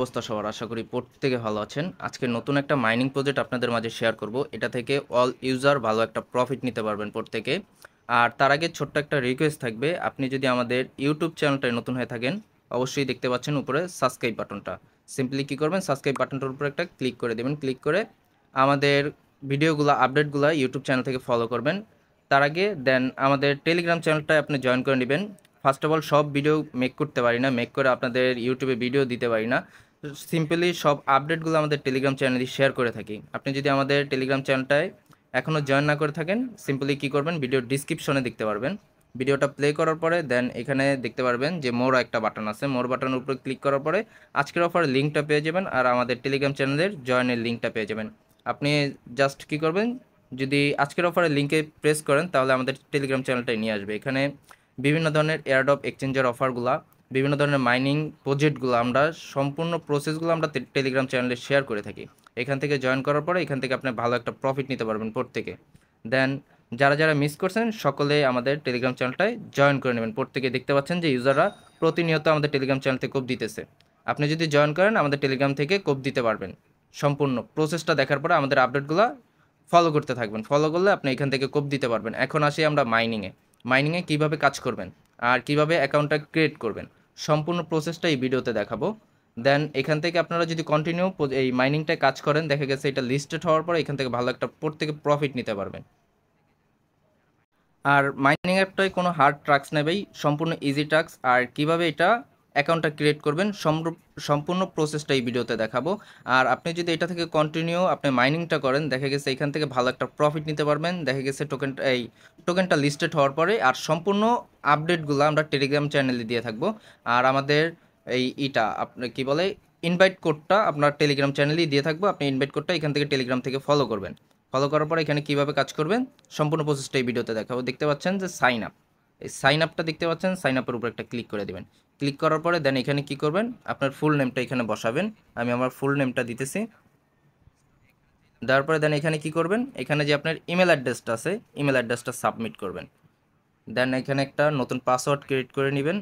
অবস্থা সবার আশা করি থেকে ভালো আছেন আজকে নতুন একটা মাইনিং প্রজেক্ট আপনাদের মাঝে শেয়ার করব এটা থেকে অল ইউজার ভালো একটা প্রফিট নিতে পারবেন প্রত্যেকে আর তার আগে ছোট্ট একটা রিকোয়েস্ট থাকবে আপনি যদি আমাদের ইউটিউব চ্যানেলটায় নতুন হয়ে থাকেন অবশ্যই দেখতে পাচ্ছেন উপরে সাবস্ক্রাইব বাটনটা সিম্পলি কী করবেন সাবস্ক্রাইব বাটনটার উপরে একটা ক্লিক করে দেবেন ক্লিক করে আমাদের ভিডিওগুলো আপডেটগুলো ইউটিউব চ্যানেল থেকে ফলো করবেন তার আগে দেন আমাদের টেলিগ্রাম চ্যানেলটায় আপনি জয়েন করে নেবেন ফার্স্ট অফ অল সব ভিডিও মেক করতে পারি না মেক করে আপনাদের ইউটিউবে ভিডিও দিতে পারি না সিম্পলি সব আপডেটগুলো আমাদের টেলিগ্রাম চ্যানেলে শেয়ার করে থাকি আপনি যদি আমাদের টেলিগ্রাম চ্যানেলটায় এখনও জয়েন না করে থাকেন সিম্পলি কি করবেন ভিডিও ডিসক্রিপশনে দেখতে পারবেন ভিডিওটা প্লে করার পরে দেন এখানে দেখতে পারবেন যে মোর একটা বাটন আছে মোর বাটনের উপরে ক্লিক করার পরে আজকের অফার লিঙ্কটা পেয়ে যাবেন আর আমাদের টেলিগ্রাম চ্যানেলের জয়েনের লিঙ্কটা পেয়ে যাবেন আপনি জাস্ট কি করবেন যদি আজকের অফারের লিঙ্কে প্রেস করেন তাহলে আমাদের টেলিগ্রাম চ্যানেলটাই নিয়ে আসবে এখানে বিভিন্ন ধরনের এয়ারডপ এক্সচেঞ্জের অফারগুলা বিভিন্ন ধরনের মাইনিং প্রজেক্টগুলো আমরা সম্পূর্ণ প্রসেসগুলো আমরা টেলিগ্রাম চ্যানেলে শেয়ার করে থাকি এখান থেকে জয়েন করার পরে এখান থেকে আপনি ভালো একটা প্রফিট নিতে পারবেন প্রত্যেকে দেন যারা যারা মিস করছেন সকলে আমাদের টেলিগ্রাম চ্যানেলটায় জয়েন করে নেবেন প্রত্যেকে দেখতে পাচ্ছেন যে ইউজাররা প্রতিনিয়ত আমাদের টেলিগ্রাম চ্যানেল থেকে কোপ দিতেছে আপনি যদি জয়েন করেন আমাদের টেলিগ্রাম থেকে কোপ দিতে পারবেন সম্পূর্ণ প্রসেসটা দেখার পরে আমাদের আপডেটগুলো ফলো করতে থাকবেন ফলো করলে আপনি এখান থেকে কোপ দিতে পারবেন এখন আসি আমরা মাইনিংয়ে মাইনিংয়ে কিভাবে কাজ করবেন আর কিভাবে অ্যাকাউন্টটা ক্রিয়েট করবেন সম্পূর্ণ প্রসেসটা এই ভিডিওতে দেখাবো দেন এখান থেকে আপনারা যদি কন্টিনিউ এই মাইনিংটায় কাজ করেন দেখা গেছে এটা লিস্টেড হওয়ার পর এখান থেকে ভালো একটা থেকে প্রফিট নিতে পারবেন আর মাইনিং অ্যাপটায় কোনো হার্ড ট্রাক্স নেবেই সম্পূর্ণ ইজি ট্রাক্স আর কিভাবে এটা অ্যাকাউন্টটা ক্রিয়েট করবেন সম্পূর্ণ প্রসেসটা এই ভিডিওতে দেখাবো আর আপনি যদি এটা থেকে কন্টিনিউ আপনি মাইনিংটা করেন দেখা গেছে এখান থেকে ভালো একটা প্রফিট নিতে পারবেন দেখা গেছে টোকেনটা এই টোকেনটা লিস্টেড হওয়ার পরে আর সম্পূর্ণ আপডেটগুলো আমরা টেলিগ্রাম চ্যানেলে দিয়ে থাকবো আর আমাদের এই ইটা আপনার কী বলে ইনভাইট কোডটা আপনার টেলিগ্রাম চ্যানেলেই দিয়ে থাকবো আপনি ইনভাইট কোডটা এখান থেকে টেলিগ্রাম থেকে ফলো করবেন ফলো করার পর এখানে কীভাবে কাজ করবেন সম্পূর্ণ প্রসেসটা এই ভিডিওতে দেখাবো দেখতে পাচ্ছেন যে সাইন আপ এই সাইন আপটা দেখতে পাচ্ছেন সাইন আপের উপর একটা ক্লিক করে দেবেন ক্লিক করার পরে দেন এখানে কি করবেন আপনার ফুল নেমটা এখানে বসাবেন আমি আমার ফুল নেমটা দিতেছি দেওয়ার পরে দেন এখানে কি করবেন এখানে যে আপনার ইমেল অ্যাড্রেসটা আছে ইমেল অ্যাড্রেসটা সাবমিট করবেন দেন এখানে একটা নতুন পাসওয়ার্ড ক্রিয়েট করে নেবেন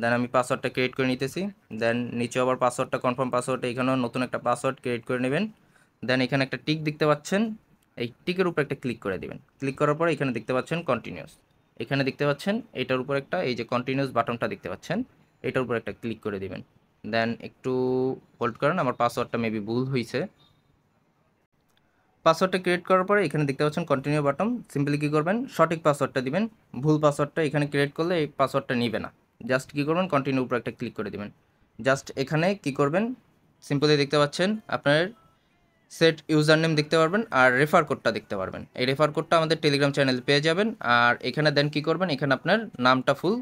দেন আমি পাসওয়ার্ডটা ক্রিয়েট করে নিতেছি দেন নিচে আবার পাসওয়ার্ডটা কনফার্ম পাসওয়ার্ড এখানেও নতুন একটা পাসওয়ার্ড ক্রিয়েট করে নেবেন দেন এখানে একটা টিক দেখতে পাচ্ছেন এই টিকের উপর একটা ক্লিক করে দেবেন ক্লিক করার পর এখানে দেখতে পাচ্ছেন কন্টিনিউস এখানে দেখতে পাচ্ছেন এটার উপর একটা এই যে কন্টিনিউস বাটনটা দেখতে পাচ্ছেন এটার উপর একটা ক্লিক করে দেবেন দেন একটু হোল্ড করেন আমার পাসওয়ার্ডটা মেবি ভুল হয়েছে পাসওয়ার্ডটা ক্রিয়েট করার পরে এখানে দেখতে পাচ্ছেন কন্টিনিউ বাটন সিম্পলি কী করবেন সঠিক পাসওয়ার্ডটা দিবেন ভুল পাসওয়ার্ডটা এখানে ক্রিয়েট করলে এই পাসওয়ার্ডটা নিবে না জাস্ট কী করবেন কন্টিনিউ উপরে একটা ক্লিক করে দেবেন জাস্ট এখানে কি করবেন সিম্পলি দেখতে পাচ্ছেন আপনার সেট ইউজার নেম দেখতে পারবেন আর রেফার কোডটা দেখতে পারবেন এই রেফার কোডটা আমাদের টেলিগ্রাম চ্যানেল পেয়ে যাবেন আর এখানে দেন কি করবেন এখানে আপনার নামটা ফুল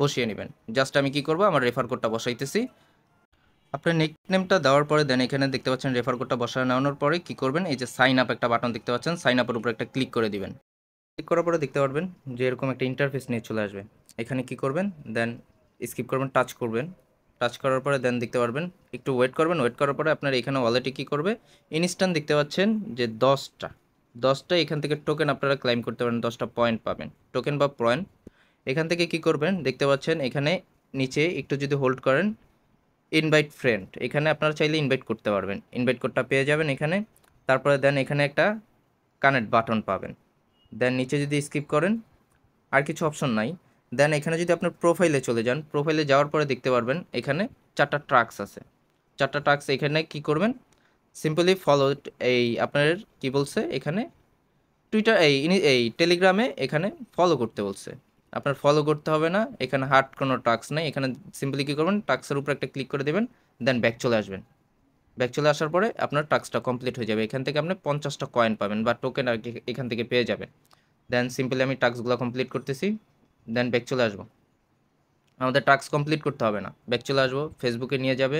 বসিয়ে নেবেন জাস্ট আমি কি করব আমার রেফার কোডটা বসাইতেছি আপনার নেমটা দেওয়ার পরে দেন এখানে দেখতে পাচ্ছেন রেফার কোডটা বসায় নেওয়ানোর পরে কী করবেন এই যে সাইন আপ একটা বাটন দেখতে পাচ্ছেন সাইন আপের উপর একটা ক্লিক করে দিবেন ক্লিক করার পরে দেখতে পারবেন যে এরকম একটা ইন্টারফেস নিয়ে চলে আসবে এখানে কি করবেন দেন স্কিপ করবেন টাচ করবেন টাচ করার পরে দেন দেখতে পারবেন একটু ওয়েট করবেন ওয়েট করার পরে আপনার এখানে ওয়ালেটে কী করবে ইনস্ট্যান্ট দেখতে পাচ্ছেন যে দশটা দশটা এখান থেকে টোকেন আপনারা ক্লাইম করতে পারেন দশটা পয়েন্ট পাবেন টোকেন বা পয়েন্ট এখান থেকে কি করবেন দেখতে পাচ্ছেন এখানে নিচে একটু যদি হোল্ড করেন ইনভাইট ফ্রেন্ড এখানে আপনারা চাইলে ইনভাইট করতে পারবেন ইনভাইট কোডটা পেয়ে যাবেন এখানে তারপরে দেন এখানে একটা কানেক্ট বাটন পাবেন দেন নিচে যদি স্কিপ করেন আর কিছু অপশন নাই দেন এখানে যদি আপনার প্রোফাইলে চলে যান প্রোফাইলে যাওয়ার পরে দেখতে পারবেন এখানে চারটা ট্রাক্স আছে চারটা ট্রাক্স এখানে কি করবেন সিম্পলি ফলো এই আপনার কি বলছে এখানে টুইটার এই এই টেলিগ্রামে এখানে ফলো করতে বলছে আপনার ফলো করতে হবে না এখানে হার্ড কোনো টাক্স নেই এখানে সিম্পলি কী করবেন টাক্সের উপরে একটা ক্লিক করে দেবেন দেন ব্যাক চলে আসবেন ব্যাক চলে আসার পরে আপনার টাস্কটা কমপ্লিট হয়ে যাবে এখান থেকে আপনি পঞ্চাশটা কয়েন পাবেন বা টোকেন আর এখান থেকে পেয়ে যাবেন দেন সিম্পলি আমি টাস্কগুলো কমপ্লিট করতেছি দেন ব্যাক চলে আসবো আমাদের টাস্ক কমপ্লিট করতে হবে না ব্যাক চলে আসবো ফেসবুকে নিয়ে যাবে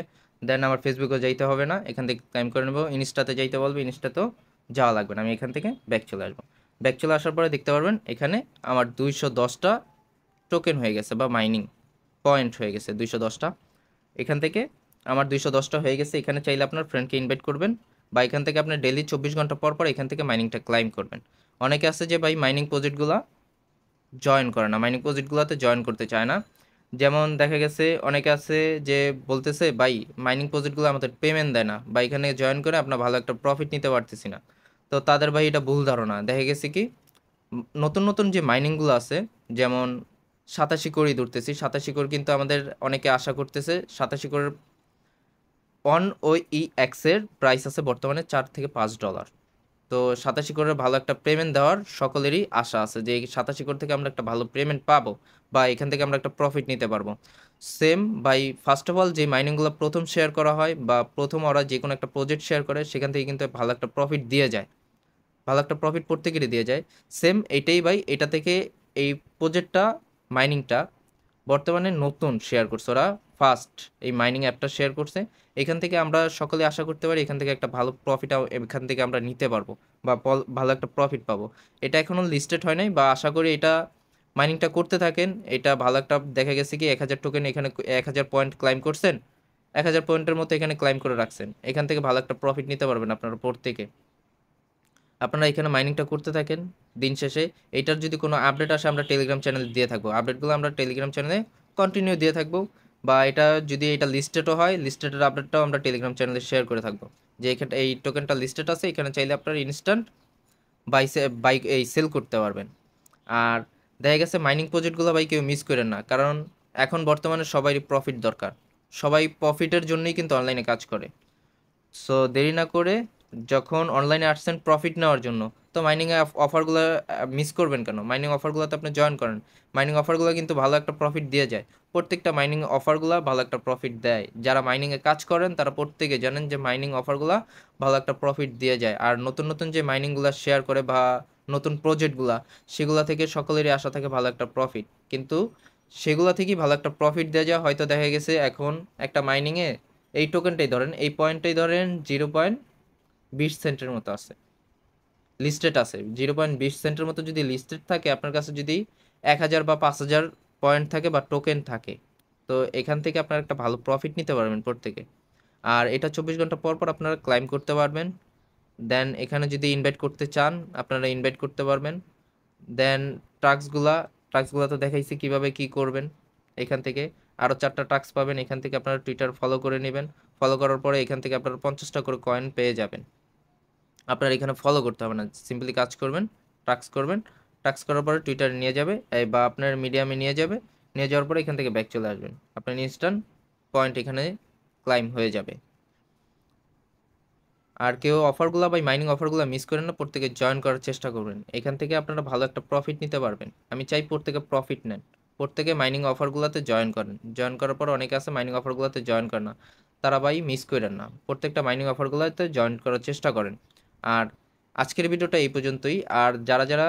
দেন আমার ফেসবুকে যাইতে হবে না এখান থেকে টাইম করে নেবো ইনস্টাতে যাইতে বলবো ইনস্টাতেও যাওয়া লাগবে না আমি এখান থেকে ব্যাক চলে আসবো ব্যাক চলে আসার পরে দেখতে পারবেন এখানে আমার দুইশো দশটা টোকেন হয়ে গেছে বা মাইনিং পয়েন্ট হয়ে গেছে দুইশো দশটা এখান থেকে আমার দুইশো দশটা হয়ে গেছে এখানে চাইলে আপনার ফ্রেন্ডকে ইনভাইট করবেন বা এখান থেকে আপনি ডেলি চব্বিশ ঘন্টা পর পর এখান থেকে মাইনিংটা ক্লাইম করবেন অনেকে আছে যে ভাই মাইনিং প্রজেক্টগুলো জয়েন করে না মাইনিং প্রজেক্টগুলোতে জয়েন করতে চায় না যেমন দেখা গেছে অনেকে আছে যে বলতেছে ভাই মাইনিং প্রজেক্টগুলো আমাদের পেমেন্ট দেয় না বা এখানে জয়েন করে আপনার ভালো একটা প্রফিট নিতে পারতেছি না তো তাদের ভাই এটা ভুল ধারণা দেখা গেছে কি নতুন নতুন যে মাইনিংগুলো আছে যেমন সাতাশি করি ধরতেছি সাতাশি কর কিন্তু আমাদের অনেকে আশা করতেছে সাতাশি করের অন ও ই এক্সের প্রাইস আছে বর্তমানে চার থেকে পাঁচ ডলার তো সাতাশি করের ভালো একটা পেমেন্ট দেওয়ার সকলেরই আশা আছে যে সাতাশি কর থেকে আমরা একটা ভালো পেমেন্ট পাবো বা এখান থেকে আমরা একটা প্রফিট নিতে পারবো same buy first of all যে মাইনিংগুলো প্রথম শেয়ার করা হয় বা প্রথম ওরা যে কোনো একটা প্রজেক্ট শেয়ার করে সেখান থেকে কিন্তু ভালো একটা প্রফিট দিয়ে যায় ভালো একটা প্রফিট প্রত্যেকেরই দিয়ে যায় সেম এটাই বাই এটা থেকে এই প্রজেক্টটা মাইনিংটা বর্তমানে নতুন শেয়ার করছে ওরা ফার্স্ট এই মাইনিং অ্যাপটা শেয়ার করছে এখান থেকে আমরা সকলে আশা করতে পারি এখান থেকে একটা ভালো প্রফিট এখান থেকে আমরা নিতে পারবো বা ভালো একটা প্রফিট পাবো এটা এখনও লিস্টেড হয় নাই বা আশা করি এটা মাইনিংটা করতে থাকেন এটা ভালো একটা দেখা গেছে কি এক হাজার টোকেন এখানে এক হাজার পয়েন্ট ক্লাইম করছেন এক হাজার পয়েন্টের মতো এখানে ক্লাইম করে রাখছেন এখান থেকে ভালো একটা প্রফিট নিতে পারবেন আপনারা প্রত্যেকে আপনারা এখানে মাইনিংটা করতে থাকেন দিন শেষে এটার যদি কোনো আপডেট আসে আমরা টেলিগ্রাম চ্যানেলে দিয়ে থাকবো আপডেটগুলো আমরা টেলিগ্রাম চ্যানেলে কন্টিনিউ দিয়ে থাকবো বা এটা যদি এটা লিস্টেডও হয় লিস্টেডের আপডেটটাও আমরা টেলিগ্রাম চ্যানেলে শেয়ার করে থাকবো যে এখানে এই টোকেনটা লিস্টেড আছে এখানে চাইলে আপনারা ইনস্ট্যান্ট বাই বাইক এই সেল করতে পারবেন আর দেখা গেছে মাইনিং প্রজেক্টগুলো ভাই কেউ মিস করেন না কারণ এখন বর্তমানে সবাই প্রফিট দরকার সবাই প্রফিটের জন্যই কিন্তু অনলাইনে কাজ করে সো দেরি না করে যখন অনলাইনে আসছেন প্রফিট নেওয়ার জন্য তো মাইনিং অফারগুলো মিস করবেন কেন মাইনিং অফারগুলোতে আপনি জয়েন করেন মাইনিং অফারগুলো কিন্তু ভালো একটা প্রফিট দিয়ে যায় প্রত্যেকটা মাইনিং অফারগুলো ভালো একটা প্রফিট দেয় যারা মাইনিংয়ে কাজ করেন তারা প্রত্যেকে জানেন যে মাইনিং অফারগুলো ভালো একটা প্রফিট দিয়ে যায় আর নতুন নতুন যে মাইনিংগুলো শেয়ার করে বা নতুন প্রজেক্টগুলা সেগুলা থেকে সকলেরই আশা থাকে ভালো একটা প্রফিট কিন্তু সেগুলা থেকেই ভালো একটা প্রফিট দেওয়া যায় হয়তো দেখা গেছে এখন একটা মাইনিংয়ে এই টোকেনটাই ধরেন এই পয়েন্টটাই ধরেন জিরো পয়েন্ট বিশ সেন্টের মতো আছে লিস্টেড আছে জিরো পয়েন্ট বিশ সেন্টের মতো যদি লিস্টেড থাকে আপনার কাছে যদি এক হাজার বা পাঁচ হাজার পয়েন্ট থাকে বা টোকেন থাকে তো এখান থেকে আপনার একটা ভালো প্রফিট নিতে পারবেন প্রত্যেকে আর এটা চব্বিশ ঘন্টা পর পর আপনারা ক্লাইম করতে পারবেন দেন এখানে যদি ইনভাইট করতে চান আপনারা ইনভাইট করতে পারবেন দেন টাস্কগুলা টাস্কগুলা তো দেখাইছি কিভাবে কি করবেন এখান থেকে আরও চারটা টাস্ক পাবেন এখান থেকে আপনারা টুইটার ফলো করে নেবেন ফলো করার পরে এখান থেকে আপনারা পঞ্চাশটা করে কয়েন পেয়ে যাবেন আপনার এখানে ফলো করতে হবে না সিম্পলি কাজ করবেন টাস্ক করবেন টাক্স করার পরে টুইটারে নিয়ে যাবে বা আপনার মিডিয়ামে নিয়ে যাবে নিয়ে যাওয়ার পরে এখান থেকে ব্যাক চলে আসবেন আপনার ইনস্ট্যান্ট পয়েন্ট এখানে ক্লাইম হয়ে যাবে আর কেউ অফারগুলো বা মাইনিং অফারগুলো মিস করেন না প্রত্যেকে জয়েন করার চেষ্টা করবেন এখান থেকে আপনারা ভালো একটা প্রফিট নিতে পারবেন আমি চাই প্রত্যেকে প্রফিট নেন প্রত্যেকে মাইনিং অফারগুলোতে জয়েন করেন জয়েন করার পর অনেকে আছে মাইনিং অফারগুলোতে জয়েন করে না তারা বাই মিস করেন না প্রত্যেকটা মাইনিং অফারগুলোতে জয়েন করার চেষ্টা করেন আর আজকের ভিডিওটা এই পর্যন্তই আর যারা যারা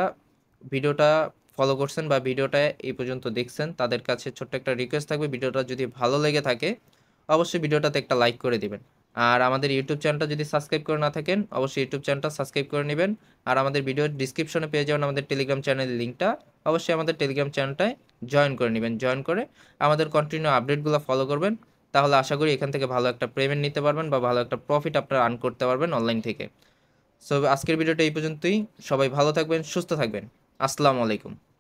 ভিডিওটা ফলো করছেন বা ভিডিওটা এই পর্যন্ত দেখছেন তাদের কাছে ছোট্ট একটা রিকোয়েস্ট থাকবে ভিডিওটা যদি ভালো লেগে থাকে অবশ্যই ভিডিওটাতে একটা লাইক করে দিবেন আর আমাদের ইউটিউব চ্যানেলটা যদি সাবস্ক্রাইব করে না থাকেন অবশ্যই ইউটিউব চ্যানেলটা সাবস্ক্রাইব করে নেবেন আর আমাদের ভিডিওর ডিসক্রিপশনে পেয়ে যাবেন আমাদের টেলিগ্রাম চ্যানেলের লিঙ্কটা অবশ্যই আমাদের টেলিগ্রাম চ্যানেলটায় জয়েন করে নেবেন জয়েন করে আমাদের কন্টিনিউ আপডেটগুলো ফলো করবেন তাহলে আশা করি এখান থেকে ভালো একটা পেমেন্ট নিতে পারবেন বা ভালো একটা প্রফিট আপনারা আর্ন করতে পারবেন অনলাইন থেকে সো আজকের ভিডিওটা এই পর্যন্তই সবাই ভালো থাকবেন সুস্থ থাকবেন আসসালামু আলাইকুম